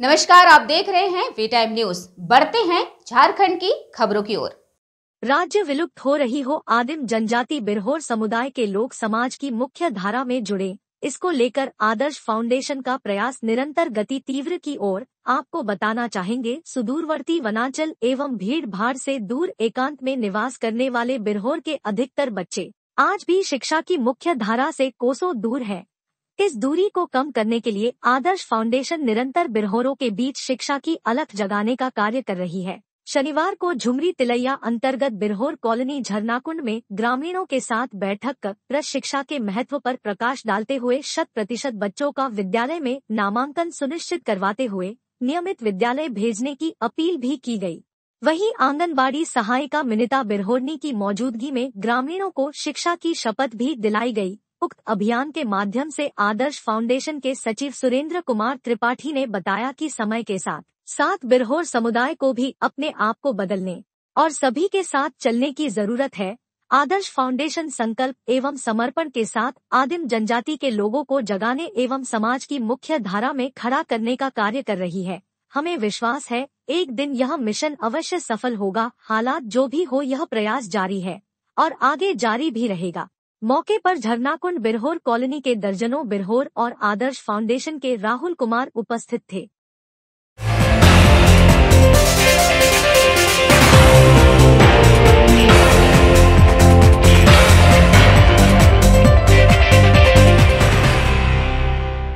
नमस्कार आप देख रहे हैं वी टाइम न्यूज बढ़ते हैं झारखंड की खबरों की ओर राज्य विलुप्त हो रही हो आदिम जनजाति बिरहोर समुदाय के लोग समाज की मुख्य धारा में जुड़े इसको लेकर आदर्श फाउंडेशन का प्रयास निरंतर गति तीव्र की ओर आपको बताना चाहेंगे सुदूरवर्ती वनांचल एवं भीड़ भाड़ ऐसी दूर एकांत में निवास करने वाले बिरहोर के अधिकतर बच्चे आज भी शिक्षा की मुख्य धारा ऐसी कोसों दूर है इस दूरी को कम करने के लिए आदर्श फाउंडेशन निरंतर बिरहोरों के बीच शिक्षा की अलख जगाने का कार्य कर रही है शनिवार को झुमरी तिलैया अंतर्गत बिरहोर कॉलोनी झरनाकुंड में ग्रामीणों के साथ बैठक कर प्रशिक्षा के महत्व पर प्रकाश डालते हुए शत प्रतिशत बच्चों का विद्यालय में नामांकन सुनिश्चित करवाते हुए नियमित विद्यालय भेजने की अपील भी की गई। वहीं आंगनबाड़ी सहायिका मिनिता बिरहोरनी की मौजूदगी में ग्रामीणों को शिक्षा की शपथ भी दिलाई गई उक्त अभियान के माध्यम से आदर्श फाउंडेशन के सचिव सुरेंद्र कुमार त्रिपाठी ने बताया कि समय के साथ साथ बिरहोर समुदाय को भी अपने आप को बदलने और सभी के साथ चलने की जरूरत है आदर्श फाउंडेशन संकल्प एवं समर्पण के साथ आदिम जनजाति के लोगों को जगाने एवं समाज की मुख्य धारा में खड़ा करने का कार्य कर रही है हमें विश्वास है एक दिन यह मिशन अवश्य सफल होगा हालात जो भी हो यह प्रयास जारी है और आगे जारी भी रहेगा मौके पर झरनाकुंड बिरहोर कॉलोनी के दर्जनों बिरहोर और आदर्श फाउंडेशन के राहुल कुमार उपस्थित थे